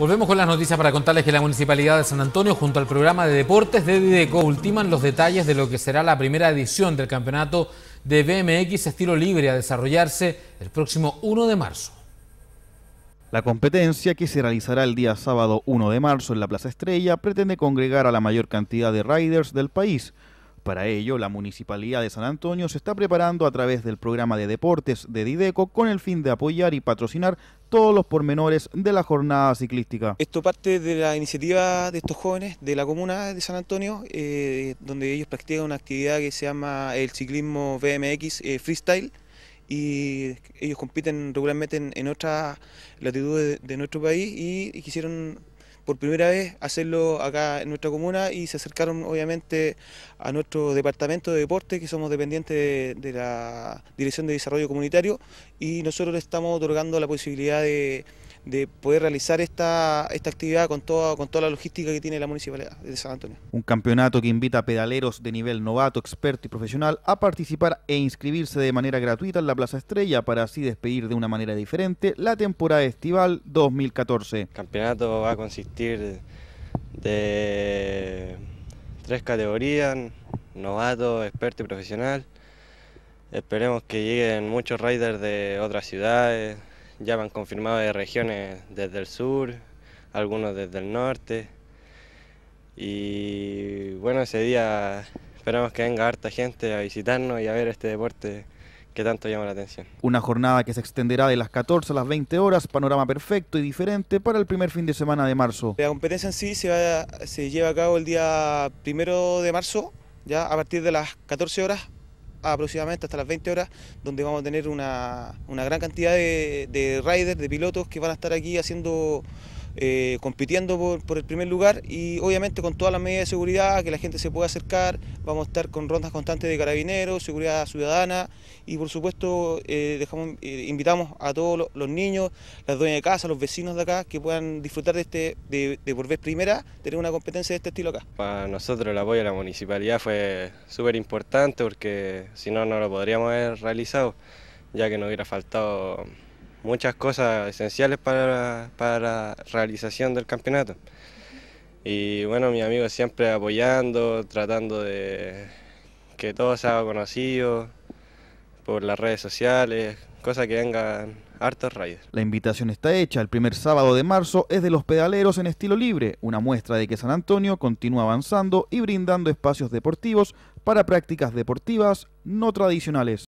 Volvemos con las noticias para contarles que la Municipalidad de San Antonio, junto al programa de deportes de Dideco, ultiman los detalles de lo que será la primera edición del campeonato de BMX estilo libre a desarrollarse el próximo 1 de marzo. La competencia, que se realizará el día sábado 1 de marzo en la Plaza Estrella, pretende congregar a la mayor cantidad de riders del país, para ello, la Municipalidad de San Antonio se está preparando a través del programa de deportes de Dideco con el fin de apoyar y patrocinar todos los pormenores de la jornada ciclística. Esto parte de la iniciativa de estos jóvenes de la comuna de San Antonio, eh, donde ellos practican una actividad que se llama el ciclismo BMX eh, Freestyle y ellos compiten regularmente en, otras latitudes de, nuestro país y quisieron por primera vez hacerlo acá en nuestra comuna y se acercaron obviamente a nuestro departamento de deporte, que somos dependientes de, de la Dirección de Desarrollo Comunitario, y nosotros le estamos otorgando la posibilidad de de poder realizar esta, esta actividad con toda, con toda la logística que tiene la municipalidad de San Antonio. Un campeonato que invita a pedaleros de nivel novato, experto y profesional a participar e inscribirse de manera gratuita en la Plaza Estrella para así despedir de una manera diferente la temporada estival 2014. El campeonato va a consistir de tres categorías, novato, experto y profesional. Esperemos que lleguen muchos riders de otras ciudades, ya van confirmados de regiones desde el sur, algunos desde el norte. Y bueno, ese día esperamos que venga harta gente a visitarnos y a ver este deporte que tanto llama la atención. Una jornada que se extenderá de las 14 a las 20 horas, panorama perfecto y diferente para el primer fin de semana de marzo. La competencia en sí se, se lleva a cabo el día primero de marzo, ya a partir de las 14 horas aproximadamente hasta las 20 horas, donde vamos a tener una, una gran cantidad de, de riders, de pilotos que van a estar aquí haciendo eh, compitiendo por, el primer lugar y obviamente con todas las medidas de seguridad, que la gente se pueda acercar, vamos a estar con rondas constantes de carabineros, seguridad ciudadana y por supuesto eh, eh, invitamos a todos los, niños, las dueñas de casa, los vecinos de acá que puedan disfrutar de, este, de, de por vez primera tener una competencia de este estilo acá. Para nosotros el apoyo de la municipalidad fue súper importante porque si no, no lo podríamos haber realizado ya que nos hubiera faltado muchas cosas esenciales para, para la realización del campeonato. Y bueno, mi amigo siempre apoyando, tratando de que todo sea conocido por las redes sociales, cosa que vengan hartos rayos La invitación está hecha. El primer sábado de marzo es de los pedaleros en estilo libre, una muestra de que San Antonio continúa avanzando y brindando espacios deportivos para prácticas deportivas no tradicionales.